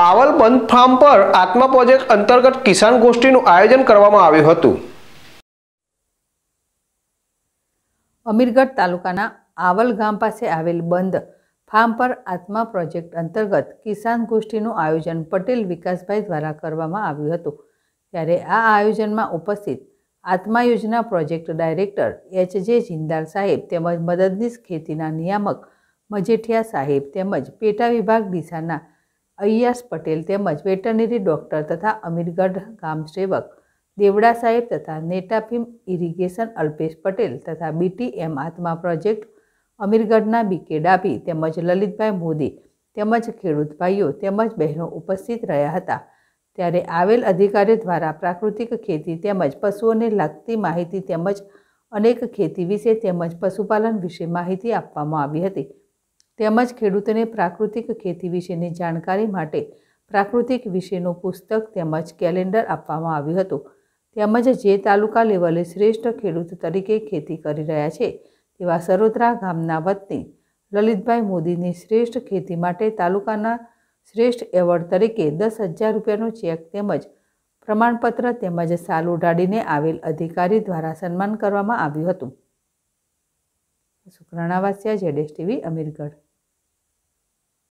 આવલ બંધ ફાર્મ પર આત્મા પ્રોજેક્ટ અંતર્ગત કિસાન ગોષ્ઠીનું આયોજન કરવામાં આવ્યું હતું અમીરગઢ તાલુકાના આવલ ગામ પાસે આવેલ બંધ ફાર્મ પર આત્મા પ્રોજેક્ટ અંતર્ગત કિસાન ગોષ્ઠીનું આયોજન પટેલ વિકાસભાઈ દ્વારા કરવામાં આવ્યું હતું ત્યારે આ આયોજનમાં ઉપસ્થિત આત્મા યોજના પ્રોજેક્ટ ડાયરેક્ટર એચ જે જિંદાલ સાહેબ તેમજ મદદનીશ ખેતીના નિયામક મજેઠિયા સાહેબ તેમજ પેટા વિભાગ દિશાના અય્યાસ પટેલ તેમજ વેટરનરી ડૉક્ટર તથા અમીરગઢ ગામ સેવક દેવડા સાહેબ તથા નેટાફીમ ઇરિગેશન અલ્પેશ પટેલ તથા બીટીએમ આત્મા પ્રોજેક્ટ અમીરગઢના બીકે ડાભી તેમજ લલિતભાઈ મોદી તેમજ ખેડૂત ભાઈઓ તેમજ બહેનો ઉપસ્થિત રહ્યા હતા ત્યારે આવેલ અધિકારીઓ દ્વારા પ્રાકૃતિક ખેતી તેમજ પશુઓને લાગતી માહિતી તેમજ અનેક ખેતી વિશે તેમજ પશુપાલન વિશે માહિતી આપવામાં આવી હતી તેમજ ખેડૂતોને પ્રાકૃતિક ખેતી વિશેની જાણકારી માટે પ્રાકૃતિક વિશેનું પુસ્તક તેમજ કેલેન્ડર આપવામાં આવ્યું હતું તેમજ જે તાલુકા લેવલે શ્રેષ્ઠ ખેડૂત તરીકે ખેતી કરી રહ્યા છે તેવા સરોદરા ગામના વતની લલિતભાઈ મોદીની શ્રેષ્ઠ ખેતી માટે તાલુકાના શ્રેષ્ઠ એવોર્ડ તરીકે દસ હજાર રૂપિયાનો ચેક તેમજ પ્રમાણપત્ર તેમજ સાલ ઉડાડીને આવેલ અધિકારી દ્વારા સન્માન કરવામાં આવ્યું હતું શુક્રાણા વાસિયા જેડેશ ટીવી અમીરગઢ